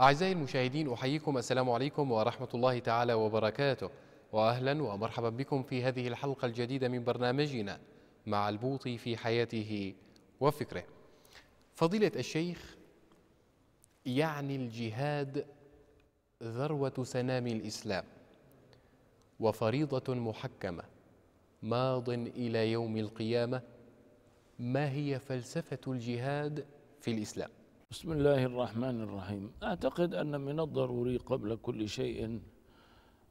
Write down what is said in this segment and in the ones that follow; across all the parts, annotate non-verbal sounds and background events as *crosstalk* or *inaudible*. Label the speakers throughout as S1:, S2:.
S1: أعزائي المشاهدين أحييكم السلام عليكم ورحمة الله تعالى وبركاته وأهلا ومرحبا بكم في هذه الحلقة الجديدة من برنامجنا مع البوطي في حياته وفكره فضيلة الشيخ يعني الجهاد ذروة سنام الإسلام وفريضة محكمة ماض إلى يوم القيامة ما هي فلسفة الجهاد في الإسلام بسم الله الرحمن الرحيم
S2: أعتقد أن من الضروري قبل كل شيء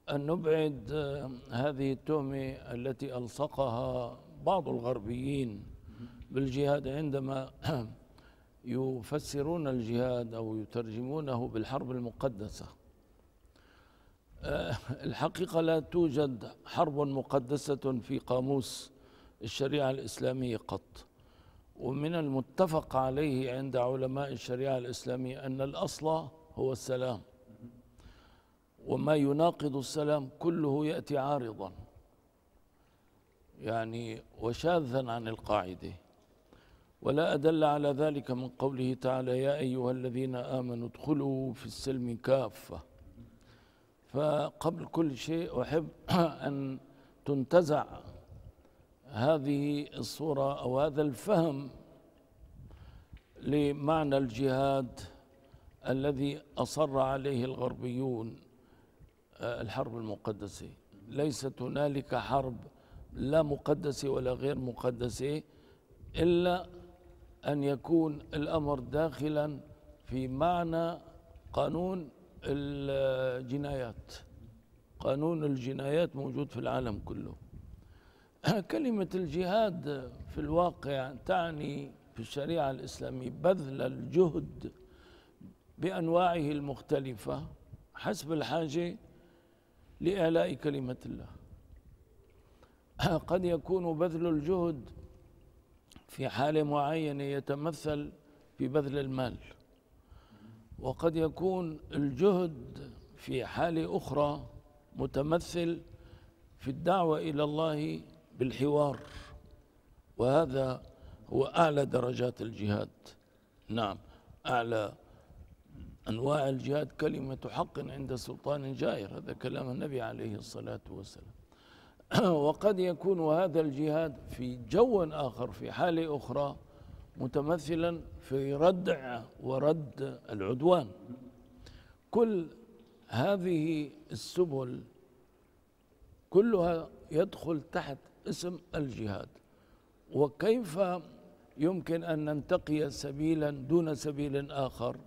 S2: أن نبعد آه، هذه التهمة التي ألصقها بعض الغربيين بالجهاد عندما *clears throat* يفسرون الجهاد أو يترجمونه بالحرب المقدسة آه، الحقيقة لا توجد حرب مقدسة في قاموس الشريعة الإسلامية قط ومن المتفق عليه عند علماء الشريعة الإسلامية أن الأصل هو السلام وما يناقض السلام كله يأتي عارضا يعني وشاذا عن القاعدة ولا أدل على ذلك من قوله تعالى يا أيها الذين آمنوا ادخلوا في السلم كافة فقبل كل شيء أحب *clears throat* أن تنتزع هذه الصورة أو هذا الفهم لمعنى الجهاد الذي أصر عليه الغربيون آه، الحرب المقدسة ليست هنالك حرب لا مقدسة ولا غير مقدسة إلا أن يكون الأمر داخلا في معنى قانون الجنايات قانون الجنايات موجود في العالم كله *coughs* كلمة الجهاد في الواقع تعني في الشريعة الإسلامية بذل الجهد بأنواعه المختلفة حسب الحاجة لإعلاء كلمة الله *coughs* قد يكون بذل الجهد في حالة معينة يتمثل في بذل المال وقد يكون الجهد في حالة أخرى متمثل في الدعوة إلى الله بالحوار وهذا هو أعلى درجات الجهاد نعم أعلى أنواع الجهاد كلمة حق عند سلطان جائر هذا كلام النبي عليه الصلاة والسلام *clears throat* وقد يكون هذا الجهاد في جو آخر في حال أخرى متمثلا في ردع ورد العدوان كل هذه السبل كلها يدخل تحت اسم الجهاد وكيف يمكن أن ننتقي سبيلا دون سبيل آخر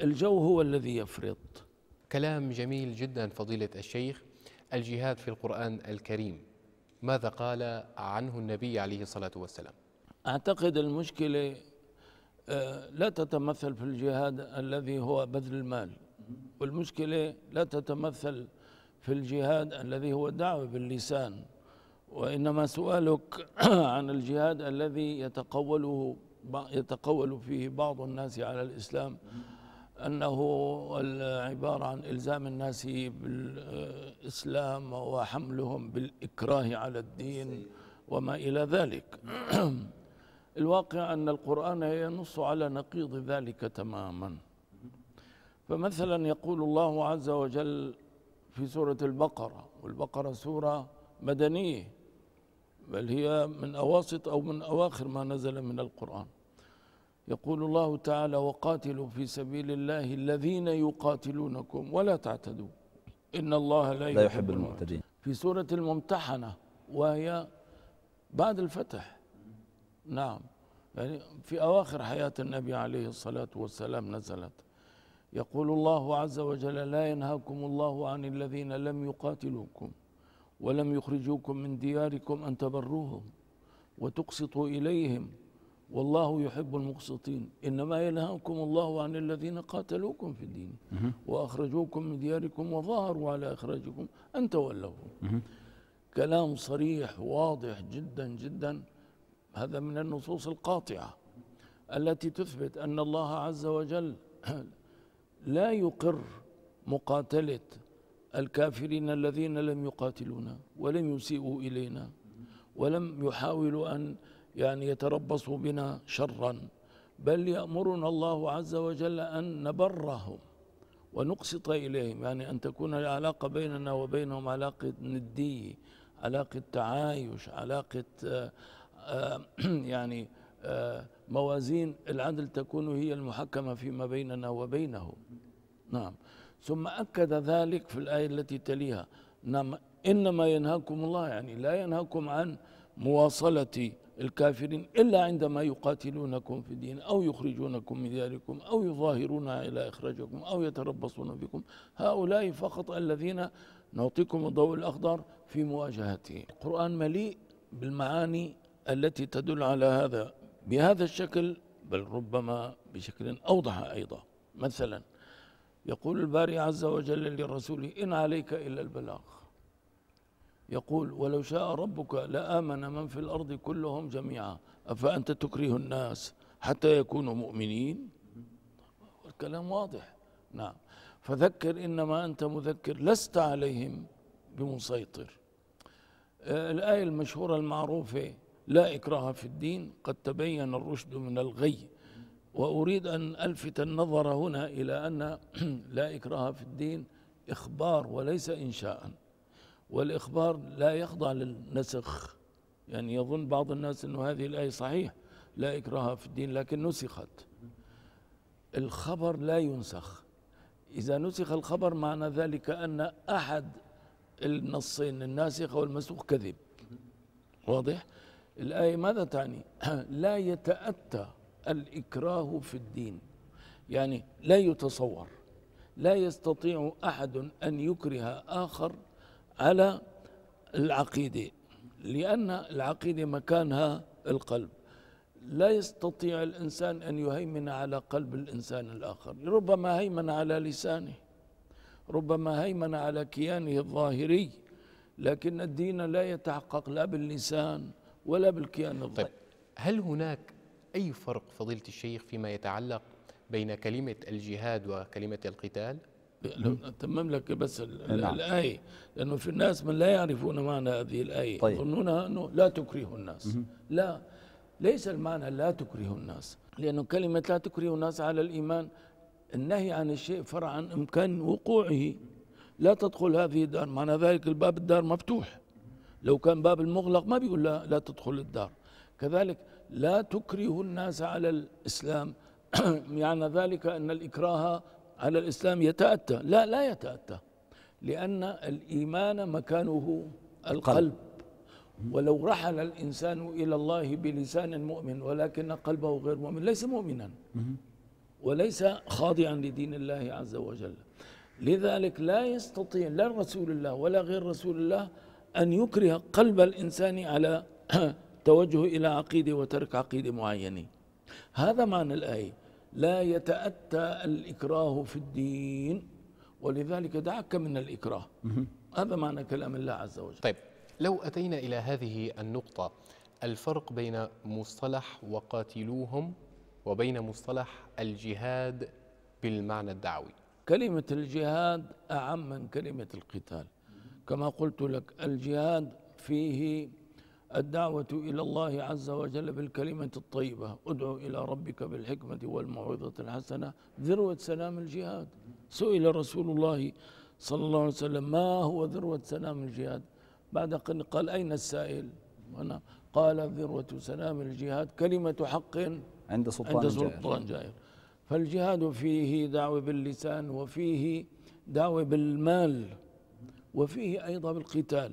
S2: الجو هو
S1: الذي يفرض كلام جميل جدا فضيلة الشيخ الجهاد في القرآن الكريم ماذا قال عنه النبي عليه الصلاة والسلام أعتقد
S2: المشكلة آه، لا تتمثل في الجهاد الذي هو بذل المال والمشكلة لا تتمثل في الجهاد الذي هو الدعوة باللسان وإنما سؤالك *clears throat* عن الجهاد الذي يتقوله يتقول فيه بعض الناس على الإسلام أنه عبارة عن إلزام الناس بالإسلام وحملهم بالإكراه على الدين وما إلى ذلك *clears throat* الواقع أن القرآن ينص على نقيض ذلك تماما فمثلا يقول الله عز وجل في سورة البقرة والبقرة سورة مدنية بل هي من أواسط أو من أواخر ما نزل من القرآن يقول الله تعالى وقاتلوا في سبيل الله الذين يقاتلونكم ولا تعتدوا إن الله لا, لا يحب المعتدين في سورة الممتحنة وهي بعد الفتح نعم يعني في أواخر حياة النبي عليه الصلاة والسلام نزلت يقول الله عز وجل لا ينهاكم الله عن الذين لم يقاتلوكم ولم يخرجوكم من دياركم أن تبروهم وتقسطوا إليهم والله يحب المقسطين إنما ينهاكم الله عن الذين قاتلوكم في الدين وأخرجوكم من دياركم وظاهروا على إخراجكم أن تولوهم كلام صريح واضح جدا جدا هذا من النصوص القاطعة التي تثبت أن الله عز وجل *clears throat* لا يقر مقاتلة الكافرين الذين لم يقاتلونا ولم يسيئوا إلينا ولم يحاولوا أن يعني يتربصوا بنا شرا بل يأمرنا الله عز وجل أن نبرهم ونقسط إليهم يعني أن تكون العلاقة بيننا وبينهم علاقة ندية علاقة تعايش علاقة آه، *clears throat* يعني آه، موازين العدل تكون هي المحكمة فيما بيننا وبينهم نعم ثم أكد ذلك في الآية التي تليها نعم، إنما ينهاكم الله يعني لا ينهاكم عن مواصلة الكافرين إلا عندما يقاتلونكم في الدين أو يخرجونكم من دياركم أو يظاهرون إلى إخراجكم أو يتربصون بكم هؤلاء فقط الذين نعطيكم الضوء الأخضر في مواجهته القرآن مليء بالمعاني التي تدل على هذا بهذا الشكل بل ربما بشكل أوضح أيضا مثلا يقول الباري عز وجل لرسوله إن عليك إلا البلاغ يقول ولو شاء ربك لآمن من في الأرض كلهم جميعا أفأنت تكره الناس حتى يكونوا مؤمنين الكلام واضح نعم فذكر إنما أنت مذكر لست عليهم بمسيطر آه، الآية المشهورة المعروفة لا إكراه في الدين قد تبين الرشد من الغي وأريد أن ألفت النظر هنا إلى أن *clears throat* لا إكراه في الدين إخبار وليس إنشاء والإخبار لا يخضع للنسخ يعني يظن بعض الناس أن هذه الآية صحيح لا إكراه في الدين لكن نسخت الخبر لا ينسخ إذا نسخ الخبر معنى ذلك أن أحد النصين الناسخ والمسوخ كذب واضح الآية ماذا تعني *clears throat* لا يتأتى الإكراه في الدين يعني لا يتصور لا يستطيع أحد أن يكره آخر على العقيدة لأن العقيدة مكانها القلب لا يستطيع الإنسان أن يهيمن على قلب الإنسان الآخر ربما هيمن على لسانه ربما هيمن على كيانه الظاهري لكن
S1: الدين لا يتحقق لا باللسان ولا بالكيان الظاهري طيب هل هناك أي فرق فضيلة الشيخ فيما يتعلق بين كلمة الجهاد وكلمة القتال؟ أتمم لك بس نعم. الآية لأنه في الناس
S2: من لا يعرفون معنى هذه الآية طيب. يظنونها أنه لا تكره الناس لا ليس المعنى لا تكره الناس لأنه كلمة لا تكره الناس على الإيمان النهي عن الشيء فرع عن إمكان وقوعه لا تدخل هذه الدار معنى ذلك الباب الدار مفتوح لو كان باب المغلق ما بيقول لا, لا تدخل الدار كذلك لا تكرهوا الناس على الإسلام *clears throat* يعني ذلك أن الإكراه على الإسلام يتأتى لا لا يتأتى لأن الإيمان مكانه القلب ولو رحل الإنسان إلى الله بلسان مؤمن ولكن قلبه غير مؤمن ليس مؤمنا وليس خاضعا لدين الله عز وجل لذلك لا يستطيع لا رسول الله ولا غير رسول الله أن يكره قلب الإنسان على *clears throat* توجه إلى عقيدة وترك عقيدة معينة هذا معنى الآية لا يتأتى الإكراه في الدين
S1: ولذلك دعك من الإكراه هذا معنى كلام الله عز وجل طيب لو أتينا إلى هذه النقطة الفرق بين مصطلح وقاتلوهم وبين مصطلح الجهاد بالمعنى الدعوي كلمة الجهاد أعم من كلمة القتال كما قلت لك الجهاد
S2: فيه الدعوة إلى الله عز وجل بالكلمة الطيبة ادعو إلى ربك بالحكمة والموعظة الحسنة ذروة سلام الجهاد سئل رسول الله صلى الله عليه وسلم ما هو ذروة سلام الجهاد بعد قل قال أين السائل أنا قال ذروة سلام الجهاد كلمة حق عند سلطان, عند سلطان جائر فالجهاد فيه دعوة باللسان وفيه دعوة بالمال وفيه أيضا بالقتال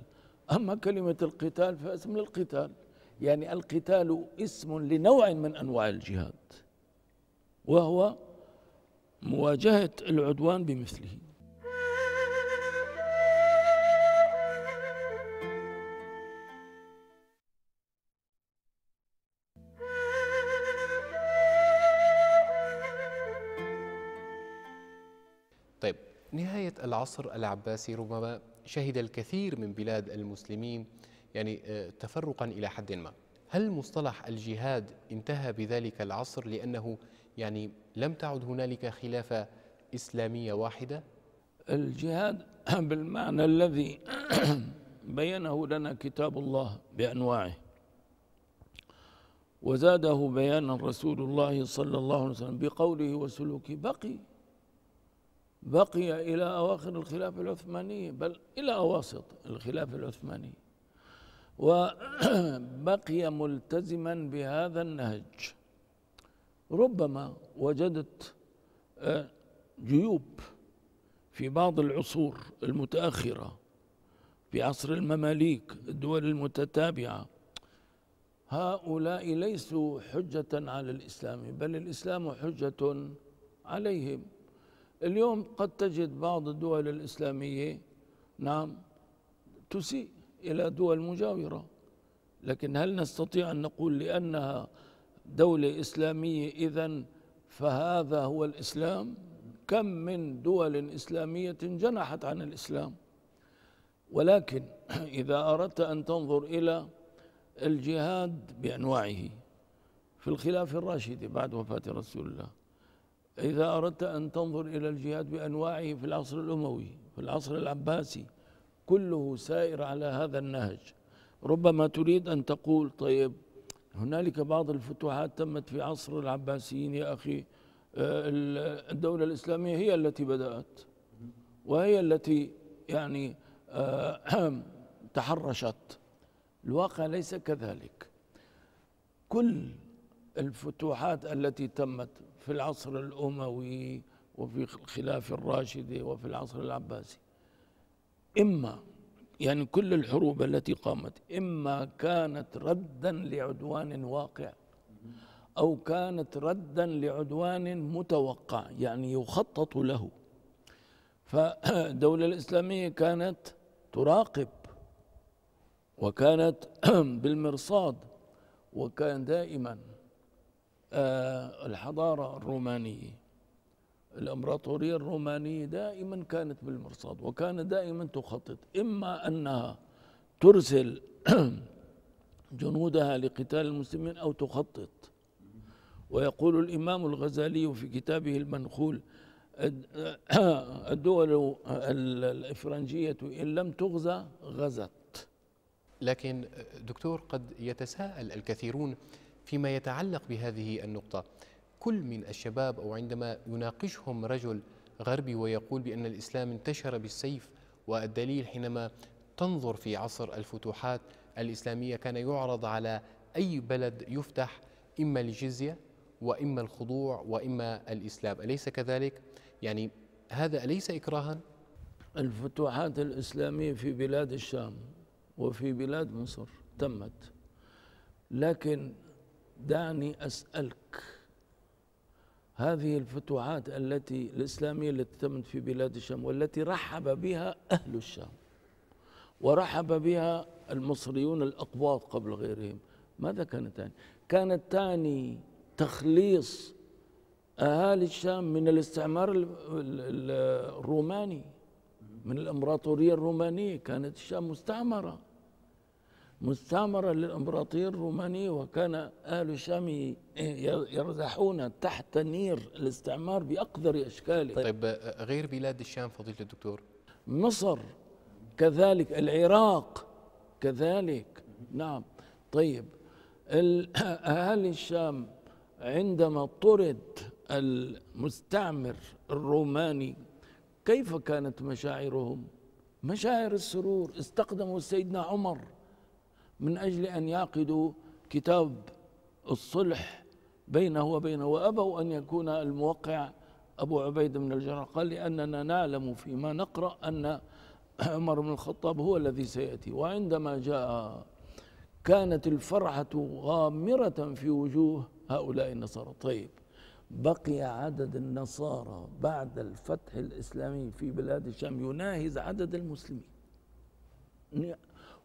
S2: أما كلمة القتال فاسم للقتال يعني القتال اسم لنوع من أنواع الجهاد وهو مواجهة العدوان بمثله
S1: العصر العباسي ربما شهد الكثير من بلاد المسلمين يعني آه، تفرقا إلى حد ما هل مصطلح الجهاد انتهى بذلك العصر لأنه يعني لم تعد هنالك خلافة إسلامية واحدة؟
S2: الجهاد *clears throat* بالمعنى الذي *clears throat*
S1: بينه
S2: لنا كتاب الله بأنواعه وزاده بيانا رسول الله صلى الله عليه وسلم بقوله وسلوكه بقي بقي إلى أواخر الخلافة العثمانية بل إلى أواسط الخلافة العثمانية وبقي ملتزما بهذا النهج ربما وجدت آه، جيوب في بعض العصور المتأخرة في عصر المماليك الدول المتتابعة هؤلاء ليسوا حجة على الإسلام بل الإسلام حجة عليهم اليوم قد تجد بعض الدول الإسلامية نعم تسيء إلى دول مجاورة لكن هل نستطيع أن نقول لأنها دولة إسلامية إذا فهذا هو الإسلام كم من دول إسلامية جنحت عن الإسلام ولكن *clears throat* إذا أردت أن تنظر إلى الجهاد بأنواعه في الخلافة الراشدة بعد وفاة رسول الله إذا أردت أن تنظر إلى الجهاد بأنواعه في العصر الأموي في العصر العباسي كله سائر على هذا النهج ربما تريد أن تقول طيب هنالك بعض الفتوحات تمت في عصر العباسيين يا أخي آه، الدولة الإسلامية هي التي بدأت وهي التي يعني آه، *clears throat* تحرشت الواقع ليس كذلك كل الفتوحات التي تمت في العصر الأموي وفي الخلافة الراشدة وفي العصر العباسي إما يعني كل الحروب التي قامت إما كانت ردا لعدوان واقع أو كانت ردا لعدوان متوقع يعني يخطط له فالدولة الإسلامية كانت تراقب وكانت *clears throat* بالمرصاد وكان دائما آه، الحضارة الرومانية الامبراطورية الرومانية دائما كانت بالمرصاد وكانت دائما تخطط إما أنها ترسل *clears throat* جنودها لقتال المسلمين أو تخطط ويقول الإمام الغزالي في كتابه المنخول آه،
S1: الدول الإفرنجية إن لم تغزى غزت لكن دكتور قد يتساءل الكثيرون فيما يتعلق بهذه النقطة كل من الشباب أو عندما يناقشهم رجل غربي ويقول بأن الإسلام انتشر بالسيف والدليل حينما تنظر في عصر الفتوحات الإسلامية كان يعرض على أي بلد يفتح إما الجزية وإما الخضوع وإما الإسلام أليس كذلك؟ يعني هذا أليس إكراها؟ الفتوحات الإسلامية في بلاد الشام وفي
S2: بلاد مصر تمت لكن دعني أسألك هذه الفتوحات التي الإسلامية التي تمت في بلاد الشام والتي رحب بها أهل الشام ورحب بها المصريون الأقباط قبل غيرهم ماذا كانت تعني؟ كانت تعني تخليص أهالي الشام من الاستعمار الروماني من الإمبراطورية الرومانية كانت الشام مستعمرة مستعمرة للإمبراطير الروماني وكان أهل الشام يرزحون تحت نير الاستعمار بأقدر أشكاله طيب،, طيب غير بلاد الشام فضيلة الدكتور مصر كذلك العراق كذلك نعم طيب أهل الشام عندما طرد المستعمر الروماني كيف كانت مشاعرهم مشاعر السرور استقدموا سيدنا عمر من أجل أن يعقدوا كتاب الصلح بينه وبينه وأبوا أن يكون الموقع أبو عبيد بن الجراح قال لأننا نعلم فيما نقرأ أن *clears throat* عمر بن الخطاب هو الذي سيأتي وعندما جاء كانت الفرحة غامرة في وجوه هؤلاء النصارى طيب بقي عدد النصارى بعد الفتح الإسلامي في بلاد الشام يناهز عدد المسلمين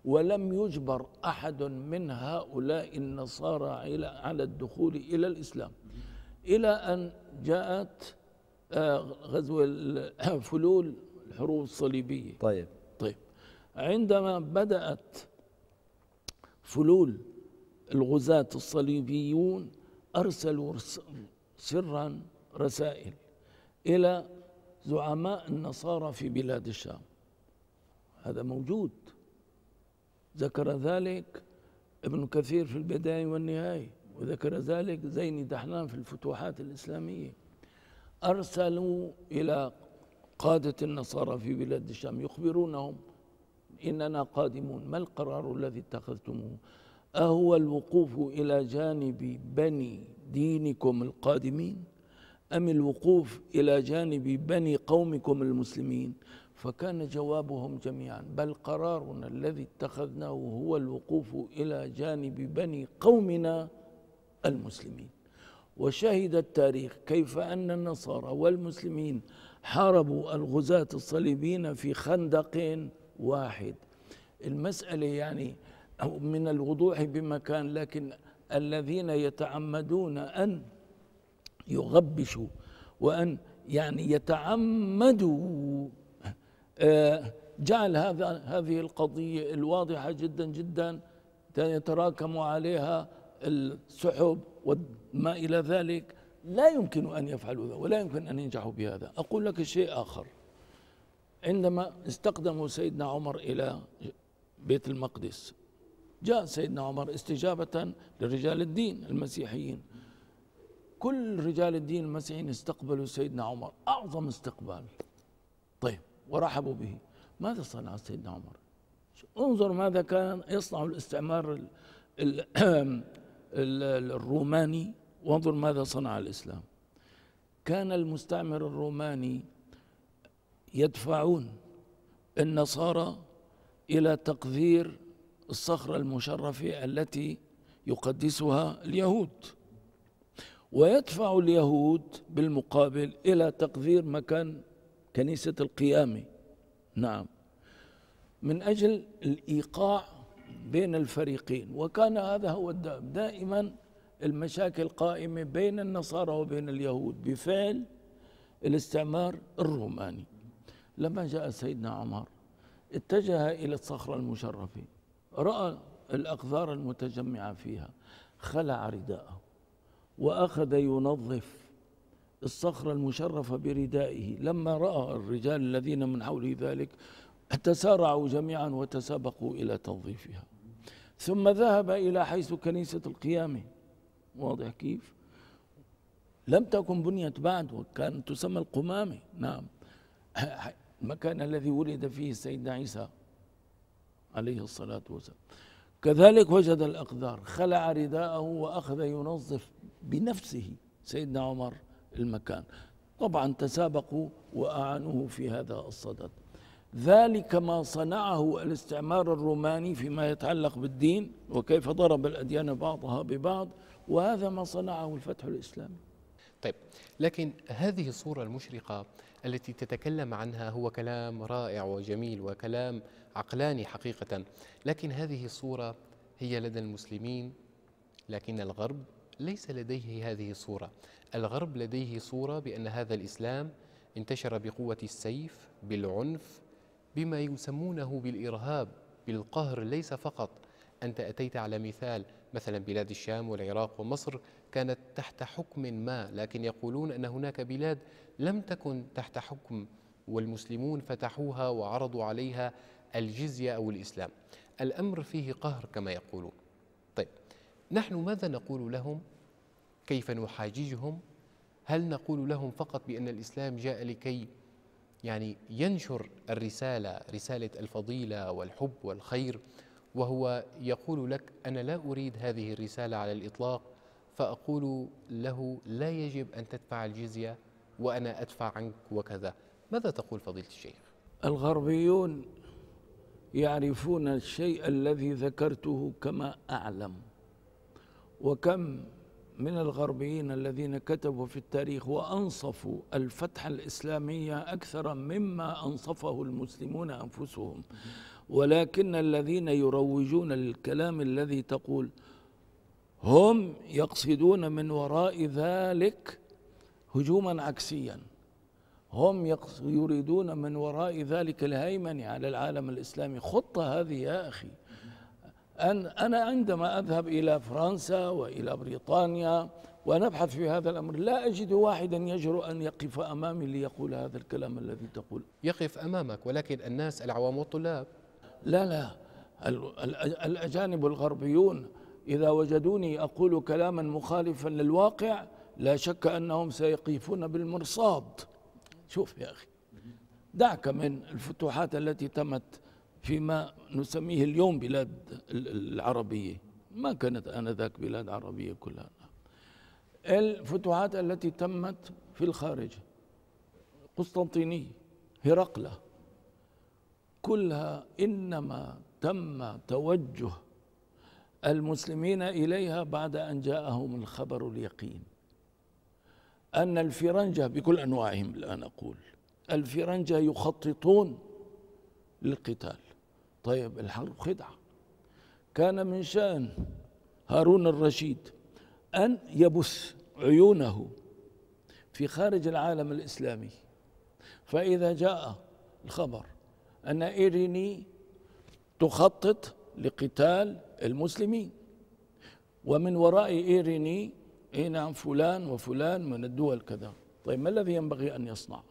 S2: ولم يجبر أحد من هؤلاء النصارى على الدخول إلى الإسلام إلى أن جاءت آه، غزو فلول الحروب الصليبية طيب طيب عندما بدأت فلول الغزاة الصليبيون أرسلوا سرا رسائل إلى زعماء النصارى في بلاد الشام هذا موجود ذكر ذلك ابن كثير في البداية والنهاية وذكر ذلك زين دحنان في الفتوحات الإسلامية أرسلوا إلى قادة النصارى في بلاد الشام يخبرونهم إننا قادمون ما القرار الذي اتخذتموه أهو الوقوف إلى جانب بني دينكم القادمين أم الوقوف إلى جانب بني قومكم المسلمين فكان جوابهم جميعا بل قرارنا الذي اتخذناه هو الوقوف الى جانب بني قومنا المسلمين وشهد التاريخ كيف ان النصارى والمسلمين حاربوا الغزاة الصليبيين في خندق واحد المسألة يعني من الوضوح بمكان لكن الذين يتعمدون أن يغبشوا وأن يعني يتعمدوا جعل هذا هذه القضية الواضحة جدا جدا يتراكم عليها السحب وما إلى ذلك لا يمكن أن يفعلوا ذا ولا يمكن أن ينجحوا بهذا أقول لك شيء آخر عندما استقدموا سيدنا عمر إلى بيت المقدس جاء سيدنا عمر استجابة لرجال الدين المسيحيين كل رجال الدين المسيحيين استقبلوا سيدنا عمر أعظم استقبال ورحبوا به ماذا صنع سيدنا عمر انظر ماذا كان يصنع الاستعمار *clears throat* الروماني وانظر ماذا صنع الإسلام كان المستعمر الروماني يدفعون النصارى إلى تقذير الصخرة المشرفة التي يقدسها اليهود ويدفع اليهود بالمقابل إلى تقذير مكان كنيسة القيامة نعم من أجل الإيقاع بين الفريقين وكان هذا هو الدائم دائما المشاكل قائمة بين النصارى وبين اليهود بفعل الاستعمار الروماني لما جاء سيدنا عمر اتجه إلى الصخرة المشرفة رأى الأقذار المتجمعة فيها خلع رداءه وأخذ ينظف الصخرة المشرفة بردائه لما رأى الرجال الذين من حوله ذلك تسارعوا جميعا وتسابقوا إلى تنظيفها ثم ذهب إلى حيث كنيسة القيامة واضح كيف لم تكن بنيت بعد وكانت تسمى القمامة نعم المكان الذي ولد فيه سيدنا عيسى عليه الصلاة والسلام كذلك وجد الأقدار خلع رداءه وأخذ ينظف بنفسه سيدنا عمر المكان طبعا تسابقوا وأعانوه في هذا الصدد ذلك ما صنعه الاستعمار الروماني فيما يتعلق بالدين وكيف ضرب الأديان بعضها ببعض وهذا ما صنعه الفتح الإسلامي
S1: طيب لكن هذه الصورة المشرقة التي تتكلم عنها هو كلام رائع وجميل وكلام عقلاني حقيقة لكن هذه الصورة هي لدى المسلمين لكن الغرب ليس لديه هذه الصورة الغرب لديه صورة بأن هذا الإسلام انتشر بقوة السيف بالعنف بما يسمونه بالإرهاب بالقهر ليس فقط أنت أتيت على مثال مثلا بلاد الشام والعراق ومصر كانت تحت حكم ما لكن يقولون أن هناك بلاد لم تكن تحت حكم والمسلمون فتحوها وعرضوا عليها الجزية أو الإسلام الأمر فيه قهر كما يقولون نحن ماذا نقول لهم كيف نحاججهم هل نقول لهم فقط بأن الإسلام جاء لكي يعني ينشر الرسالة رسالة الفضيلة والحب والخير وهو يقول لك أنا لا أريد هذه الرسالة على الإطلاق فأقول له لا يجب أن تدفع الجزية وأنا أدفع عنك وكذا ماذا تقول فضيلة الشيخ؟
S2: الغربيون يعرفون الشيء الذي ذكرته كما أعلم وكم من الغربيين الذين كتبوا في التاريخ وأنصفوا الفتح الاسلامي أكثر مما أنصفه المسلمون أنفسهم ولكن الذين يروجون للكلام الذي تقول هم يقصدون من وراء ذلك هجوما عكسيا هم يريدون من وراء ذلك الهيمنة على العالم الإسلامي خطة هذه يا أخي أن أنا عندما أذهب إلى فرنسا وإلى بريطانيا ونبحث في هذا الأمر لا أجد واحدا يجرؤ أن يقف أمامي ليقول هذا الكلام الذي تقول يقف أمامك ولكن الناس العوام والطلاب لا لا الأجانب الغربيون إذا وجدوني أقول كلاما مخالفا للواقع لا شك أنهم سيقيفون بالمرصاد شوف يا أخي دعك من الفتوحات التي تمت فيما نسميه اليوم بلاد العربية ما كانت آنذاك بلاد عربية كلها الفتوحات التي تمت في الخارج قسطنطينية هرقلة كلها إنما تم توجه المسلمين إليها بعد أن جاءهم الخبر اليقين أن الفرنجة بكل أنواعهم الآن أقول الفرنجة يخططون للقتال طيب الحرب خدعة كان من شأن هارون الرشيد أن يبث عيونه في خارج العالم الإسلامي فإذا جاء الخبر أن إيريني تخطط لقتال المسلمين ومن وراء إيريني إيه نعم فلان وفلان من الدول كذا طيب ما الذي ينبغي أن يصنع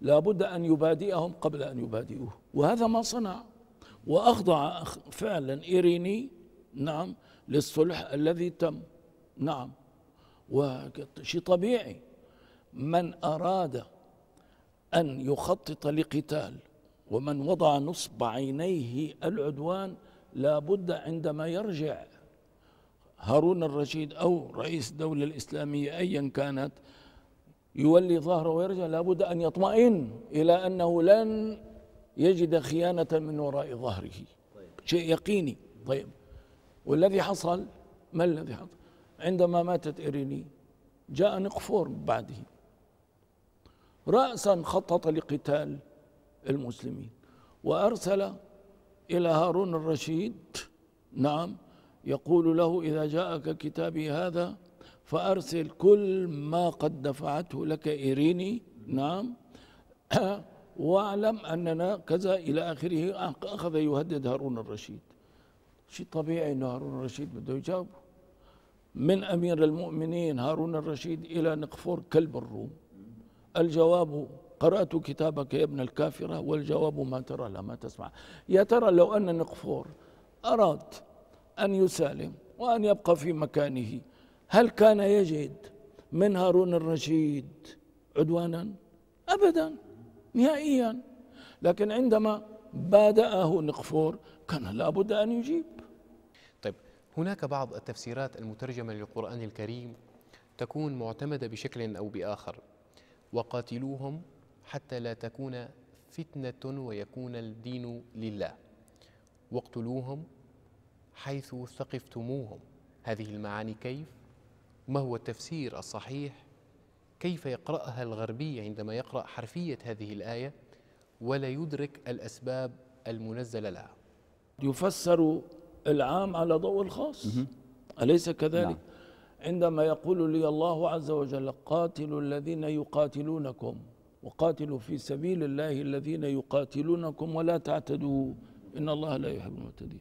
S2: لابد أن يبادئهم قبل أن يبادئوه وهذا ما صنع وأخضع فعلا إيريني نعم للصلح الذي تم نعم وشيء طبيعي من أراد أن يخطط لقتال ومن وضع نصب عينيه العدوان لابد عندما يرجع هارون الرشيد أو رئيس الدولة الإسلامية أيا كانت يولي ظهره ويرجع لابد أن يطمئن إلى أنه لن يجد خيانة من وراء ظهره طيب. شيء يقيني طيب والذي حصل ما الذي حصل عندما ماتت إريني جاء نقفور بعده رأسا خطط لقتال المسلمين وأرسل إلى هارون الرشيد نعم يقول له إذا جاءك كتابي هذا فأرسل كل ما قد دفعته لك إيريني نعم *clears throat* واعلم اننا كذا الى اخره اخذ يهدد هارون الرشيد شيء طبيعي انه هارون الرشيد بده يجاوبه من امير المؤمنين هارون الرشيد الى نقفور كلب الروم الجواب قرات كتابك يا ابن الكافره والجواب ما ترى لا ما تسمع يا ترى لو ان نقفور اراد ان يسالم وان يبقى في مكانه هل كان يجد من هارون الرشيد عدوانا ابدا نهائيا
S1: لكن عندما بادأه نقفور كان لابد أن يجيب طيب هناك بعض التفسيرات المترجمة للقرآن الكريم تكون معتمدة بشكل أو بآخر وقاتلوهم حتى لا تكون فتنة ويكون الدين لله واقتلوهم حيث ثقفتموهم هذه المعاني كيف ما هو التفسير الصحيح كيف يقرأها الغربي عندما يقرأ حرفية هذه الآية ولا يدرك الأسباب المنزلة لها يفسر
S2: العام على ضوء الخاص أليس كذلك؟ نعم. عندما يقول لي الله عز وجل قاتلوا الذين يقاتلونكم وقاتلوا في سبيل الله الذين يقاتلونكم ولا تعتدوا إن الله لا يحب المعتدين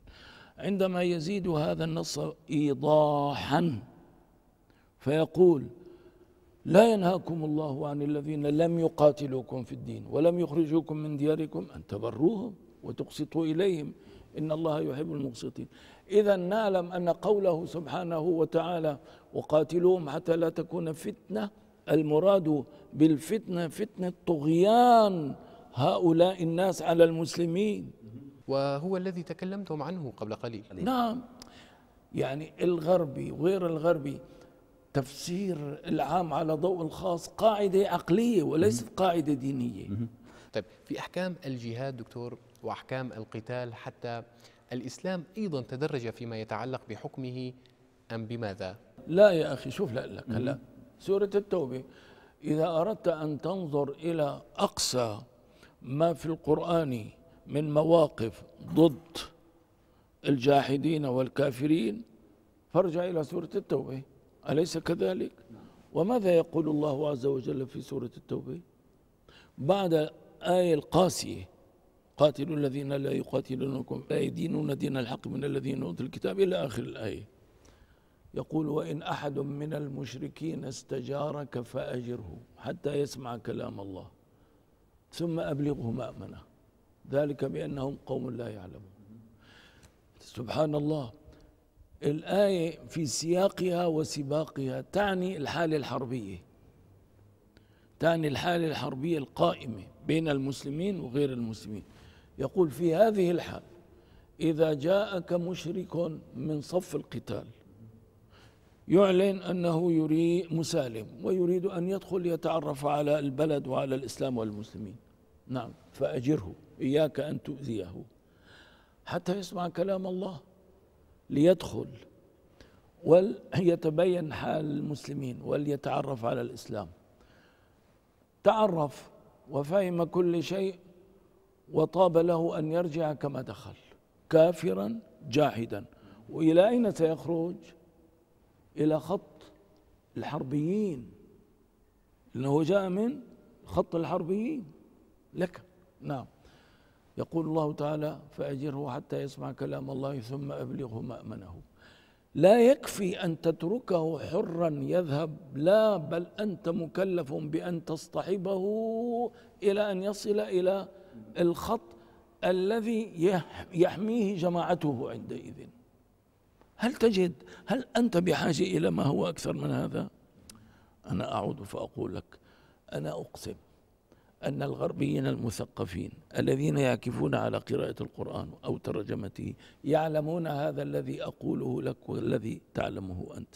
S2: عندما يزيد هذا النص إيضاحا فيقول لا ينهاكم الله عن الذين لم يقاتلوكم في الدين ولم يخرجوكم من دياركم أن تبروهم وتقسطوا إليهم إن الله يحب المقسطين إذا نعلم أن قوله سبحانه وتعالى وقاتلوهم حتى لا تكون فتنة المراد بالفتنة فتنة طغيان هؤلاء الناس على المسلمين وهو الذي تكلمتم عنه قبل قليل نعم يعني الغربي وغير الغربي تفسير
S1: العام على ضوء الخاص قاعدة عقلية وليست قاعدة دينية طيب في أحكام الجهاد دكتور وأحكام القتال حتى الإسلام أيضا تدرج فيما يتعلق بحكمه أم بماذا؟ لا يا أخي شوف لا لك هلا
S2: سورة التوبة إذا أردت أن تنظر إلى أقصى ما في القرآن من مواقف ضد الجاحدين والكافرين فارجع إلى سورة التوبة أليس كذلك وماذا يقول الله عز وجل في سورة التوبة بعد آية القاسية قاتلوا الذين لا يقاتلونكم لا يدينون دين الحق من الذين أوتوا الكتاب إلى آخر الآية يقول وإن أحد من المشركين استجارك فأجره حتى يسمع كلام الله ثم أبلغه مأمنه ذلك بأنهم قوم لا يعلمون سبحان الله الآية في سياقها وسباقها تعني الحالة الحربية تعني الحالة الحربية القائمة بين المسلمين وغير المسلمين يقول في هذه الحال إذا جاءك مشرك من صف القتال يعلن أنه يريد مسالم ويريد أن يدخل يتعرف على البلد وعلى الإسلام والمسلمين نعم فأجره إياك أن تؤذيه حتى يسمع كلام الله ليدخل وليتبين حال المسلمين وليتعرف على الإسلام تعرف وفهم كل شيء وطاب له أن يرجع كما دخل كافرا جاحدا وإلى أين سيخرج إلى خط الحربيين لأنه جاء من خط الحربيين لك نعم يقول الله تعالى فأجره حتى يسمع كلام الله ثم أبلغه مأمنه لا يكفي أن تتركه حرا يذهب لا بل أنت مكلف بأن تصطحبه إلى أن يصل إلى الخط الذي يحميه جماعته عندئذ هل تجد هل أنت بحاجة إلى ما هو أكثر من هذا أنا أعود فأقول لك أنا أقسم أن الغربيين المثقفين الذين يعكفون على قراءة القرآن أو ترجمته يعلمون هذا الذي أقوله لك والذي تعلمه أنت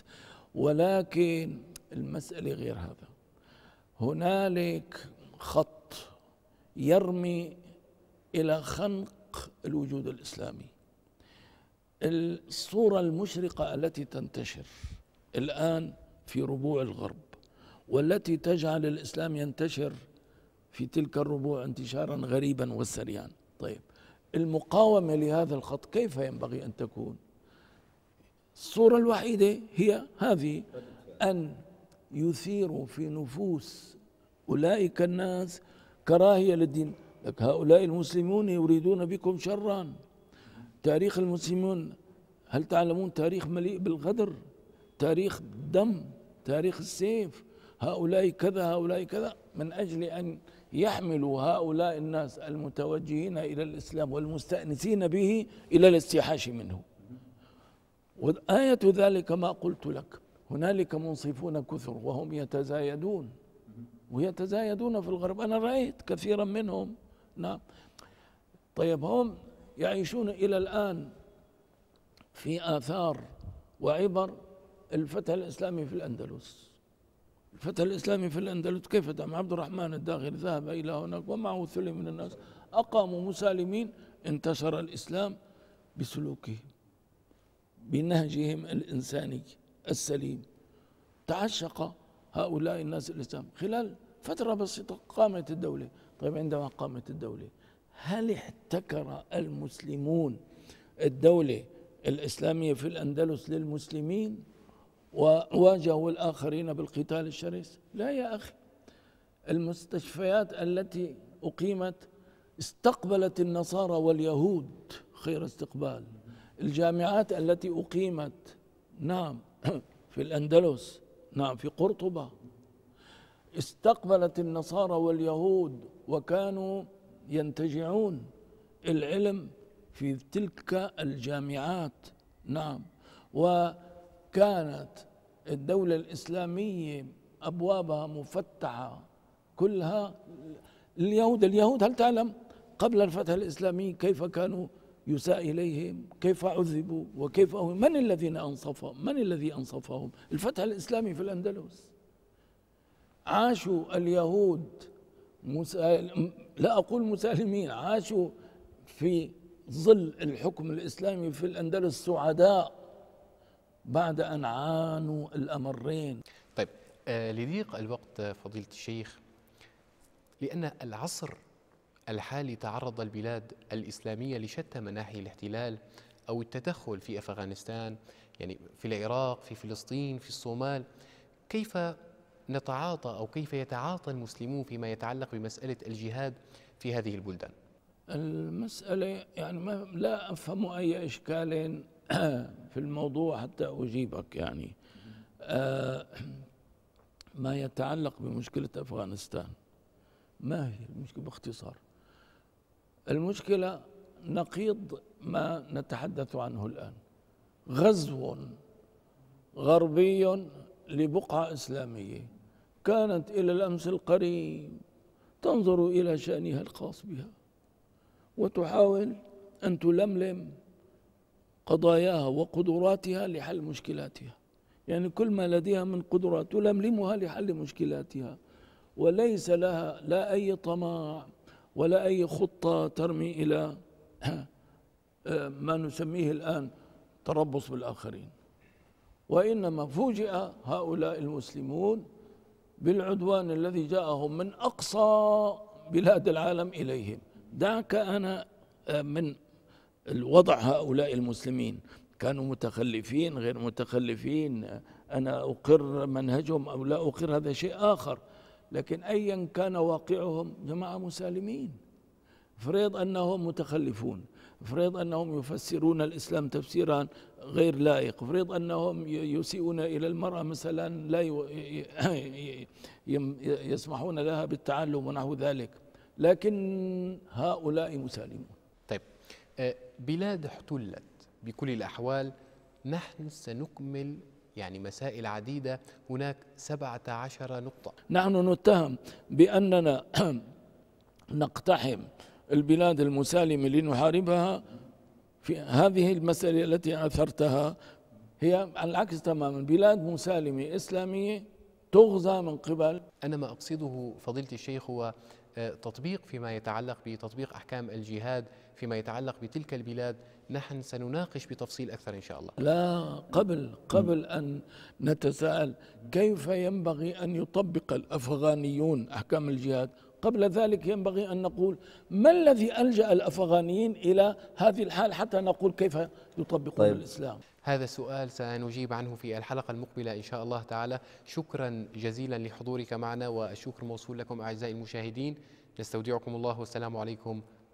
S2: ولكن المسألة غير هذا هنالك خط يرمي إلى خنق الوجود الإسلامي الصورة المشرقة التي تنتشر الآن في ربوع الغرب والتي تجعل الإسلام ينتشر في تلك الربوع انتشارا غريبا وسريعا طيب المقاومة لهذا الخط كيف ينبغي أن تكون الصورة الوحيدة هي هذه أن يثيروا في نفوس أولئك الناس كراهية للدين لك هؤلاء المسلمون يريدون بكم شرا تاريخ المسلمون هل تعلمون تاريخ مليء بالغدر تاريخ الدم تاريخ السيف هؤلاء كذا هؤلاء كذا من أجل أن يحمل هؤلاء الناس المتوجهين إلى الإسلام والمستأنسين به إلى الاستيحاش منه وآية ذلك ما قلت لك هنالك منصفون كثر وهم يتزايدون ويتزايدون في الغرب أنا رأيت كثيرا منهم نعم طيب هم يعيشون إلى الآن في آثار وعبر الفتى الإسلامي في الأندلس الفتى الإسلامي في الأندلس كيف دام عبد الرحمن الداخل ذهب إلى هناك ومعه ثلث من الناس أقاموا مسالمين انتشر الإسلام بسلوكهم بنهجهم الإنساني السليم تعشق هؤلاء الناس الإسلام خلال فترة بسيطة قامت الدولة طيب عندما قامت الدولة هل احتكر المسلمون الدولة الإسلامية في الأندلس للمسلمين؟ وواجهوا الآخرين بالقتال الشرس لا يا أخي المستشفيات التي أقيمت استقبلت النصارى واليهود خير استقبال الجامعات التي أقيمت نعم *clears throat* في الأندلس نعم في قرطبة استقبلت النصارى واليهود وكانوا ينتجعون العلم في تلك الجامعات نعم و كانت الدولة الإسلامية أبوابها مفتحة كلها اليهود اليهود هل تعلم قبل الفتح الإسلامي كيف كانوا يساء إليهم كيف عذبوا وكيف أهم من الذين أنصفهم من الذي أنصفهم الفتح الإسلامي في الأندلس عاشوا اليهود لا أقول مسالمين عاشوا في ظل الحكم الإسلامي في الأندلس
S1: سعداء بعد أن عانوا الأمرين طيب آه لضيق الوقت آه، فضيلة الشيخ لأن العصر الحالي تعرض البلاد الإسلامية لشتى مناحي الاحتلال أو التدخل في أفغانستان يعني في العراق في فلسطين في الصومال كيف نتعاطى أو كيف يتعاطى المسلمون فيما يتعلق بمسألة الجهاد في هذه البلدان
S2: المسألة يعني ما لا أفهم أي إشكال *coughs* في الموضوع حتى أجيبك يعني آه، ما يتعلق بمشكلة أفغانستان ما هي المشكلة باختصار المشكلة نقيض ما نتحدث عنه الآن غزو غربي لبقعة إسلامية كانت إلى الأمس القريب تنظر إلى شأنها الخاص بها وتحاول أن تلملم قضاياها وقدراتها لحل مشكلاتها يعني كل ما لديها من قدرة تلملمها لحل مشكلاتها وليس لها لا أي طمع ولا أي خطة ترمي إلى *clears throat* ما نسميه الآن تربص بالآخرين وإنما فوجئ هؤلاء المسلمون بالعدوان الذي جاءهم من أقصى بلاد العالم إليهم دعك أنا آه، من الوضع هؤلاء المسلمين كانوا متخلفين غير متخلفين أنا أقر منهجهم أو لا أقر هذا شيء آخر لكن أيا كان واقعهم جماعة مسالمين فريض أنهم متخلفون فريض أنهم يفسرون الإسلام تفسيرا غير لائق فريض أنهم يسيئون إلى المرأة مثلا لا يسمحون لها بالتعلم ونحو ذلك لكن
S1: هؤلاء مسالمون بلاد احتلت بكل الأحوال نحن سنكمل يعني مسائل عديدة هناك 17 نقطة نحن نتهم بأننا *clears throat* نقتحم
S2: البلاد المسالمة لنحاربها في هذه المسألة التي أثرتها هي على العكس تماما بلاد مسالمة إسلامية تغزى
S1: من قبل أنا ما أقصده فضيلة الشيخ هو آه، تطبيق فيما يتعلق بتطبيق أحكام الجهاد فيما يتعلق بتلك البلاد نحن سنناقش بتفصيل أكثر إن شاء الله
S2: لا قبل قبل أن نتساءل كيف ينبغي أن يطبق الأفغانيون أحكام الجهاد قبل ذلك ينبغي أن نقول ما الذي ألجأ الأفغانيين إلى هذه الحال حتى نقول كيف يطبقون طيب. الإسلام
S1: هذا السؤال سنجيب عنه في الحلقة المقبلة إن شاء الله تعالى شكرا جزيلا لحضورك معنا والشكر موصول لكم أعزائي المشاهدين نستودعكم الله والسلام عليكم